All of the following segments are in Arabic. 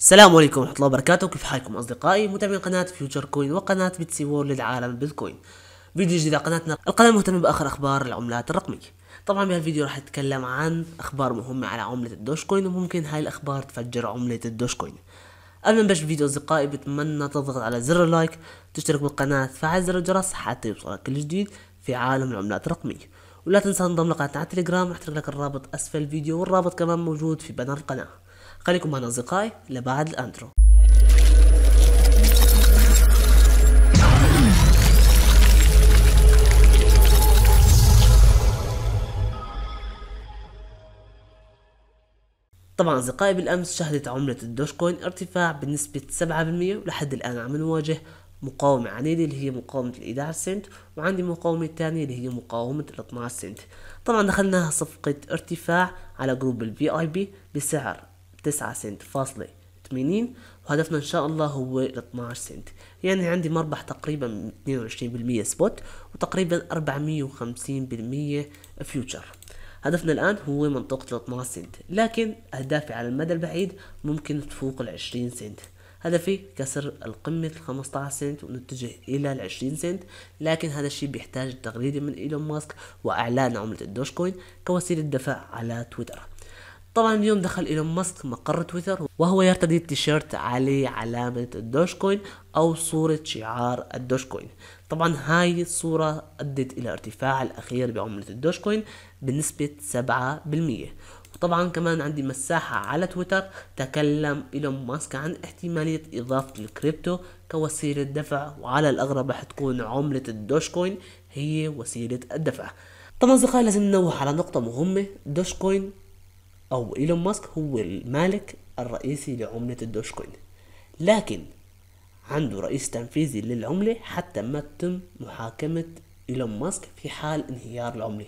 السلام عليكم ورحمة الله وبركاته كيف حالكم أصدقائي متابعين قناة فيوتشر كوين وقناة بيتسي وور للعالم بالكوين فيديو جديد على قناتنا القناة مهتمة بآخر أخبار العملات الرقمية طبعا بهالفيديو راح نتكلم عن أخبار مهمة على عملة الدوش كوين وممكن هاي الأخبار تفجر عملة الدوش كوين قبل ما نبلش الفيديو أصدقائي بتمنى تضغط على زر اللايك تشترك بالقناة تفعل زر الجرس حتى يوصلك كل جديد في عالم العملات الرقمية ولا تنسى تنضم لقناتنا على التليجرام راح لك الرابط أسفل الفيديو والرابط كمان موجود في بانر القناة خليكم معنا أصدقائي لبعد الانترو طبعا اصدقائي بالامس شهدت عملة الدوشكوين كوين ارتفاع بنسبة 7% ولحد الان عم نواجه مقاومة عنيدة اللي هي مقاومة ال 11 سنت وعندي مقاومة تانية اللي هي مقاومة ال 12 سنت طبعا دخلناها صفقة ارتفاع على جروب الفي اي بي بسعر تسعة سنت فاصلة تمانين وهدفنا ان شاء الله هو ال 12 سنت يعني عندي مربح تقريبا 22% سبوت وتقريبا 450% فيوتشر هدفنا الآن هو منطقة ال 12 سنت لكن أهدافي على المدى البعيد ممكن تفوق ال 20 سنت هدفي كسر القمة ال 15 سنت ونتجه إلى ال 20 سنت لكن هذا الشيء بيحتاج تغريدة من إيلون ماسك وإعلان عملة الدوج كوين كوسيلة دفع على تويتر طبعا اليوم دخل ايلون ماسك مقر تويتر وهو يرتدي التيشيرت عليه علامة الدوش كوين او صورة شعار الدوش كوين طبعا هاي الصورة ادت الى ارتفاع الاخير بعملة الدوش كوين بنسبة 7% وطبعا كمان عندي مساحة على تويتر تكلم ايلون ماسك عن احتمالية اضافة الكريبتو كوسيلة دفع وعلى الاغرب رح تكون عملة الدوش كوين هي وسيلة الدفع طبعا اصدقائي لازم ننوه على نقطة مهمة دوش كوين أو إيلون ماسك هو المالك الرئيسي لعملة الدوش كوين لكن عنده رئيس تنفيذي للعملة حتى ما تتم محاكمة إيلون ماسك في حال انهيار العملة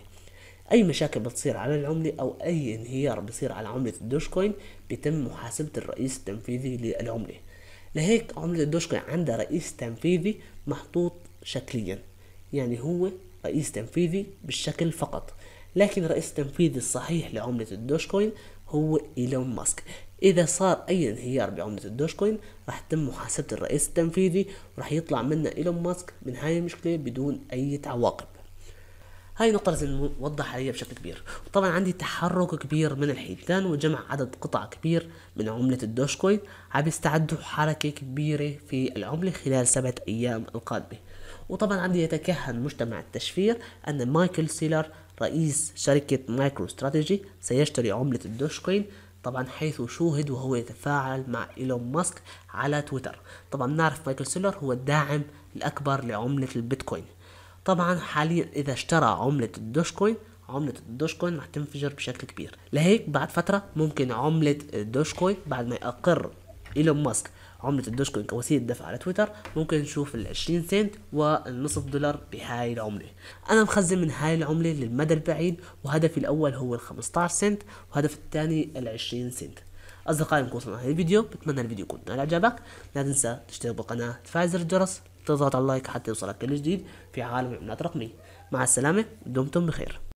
أي مشاكل بتصير على العملة أو أي انهيار بصير على عملة الدوش كوين بيتم محاسبة الرئيس التنفيذي للعملة لهيك عملة الدوش كوين عندها رئيس تنفيذي محطوط شكليا يعني هو رئيس تنفيذي بالشكل فقط لكن الرئيس التنفيذي الصحيح لعملة الدوش كوين هو إيلون ماسك إذا صار أي انهيار بعملة الدوش كوين راح تتم محاسبة الرئيس التنفيذي وراح يطلع منا إيلون ماسك من هاي المشكلة بدون أي عواقب هاي نقطة لازم نوضح عليها بشكل كبير وطبعا عندي تحرك كبير من الحيتان وجمع عدد قطع كبير من عملة الدوش كوين عم يستعدوا حركة كبيرة في العملة خلال سبعة أيام القادمة وطبعا عندي يتكهن مجتمع التشفير أن مايكل سيلر رئيس شركة مايكرو استراتيجي سيشتري عملة الدوشكوين طبعا حيث شوهد وهو يتفاعل مع ايلون ماسك على تويتر طبعا نعرف مايكل سيلر هو الداعم الاكبر لعملة البيتكوين طبعا حاليا اذا اشترى عملة الدوشكوين عملة الدوشكوين راح تنفجر بشكل كبير لهيك بعد فترة ممكن عملة الدوشكوين بعد ما يقر ايلون ماسك عملة الدوج كوين كوسيلة دفع على تويتر ممكن نشوف ال 20 سنت والنصف دولار بهاي العملة أنا مخزن من هاي العملة للمدى البعيد وهدفي الأول هو ال 15 سنت وهدف الثاني ال 20 سنت أصدقائي نكون وصلنا لهذا الفيديو بتمنى الفيديو يكون نال إعجابك لا تنسى تشترك بالقناة تفعل الجرس تضغط على اللايك حتى يوصلك كل جديد في عالم العملات الرقمية مع السلامة دمتم بخير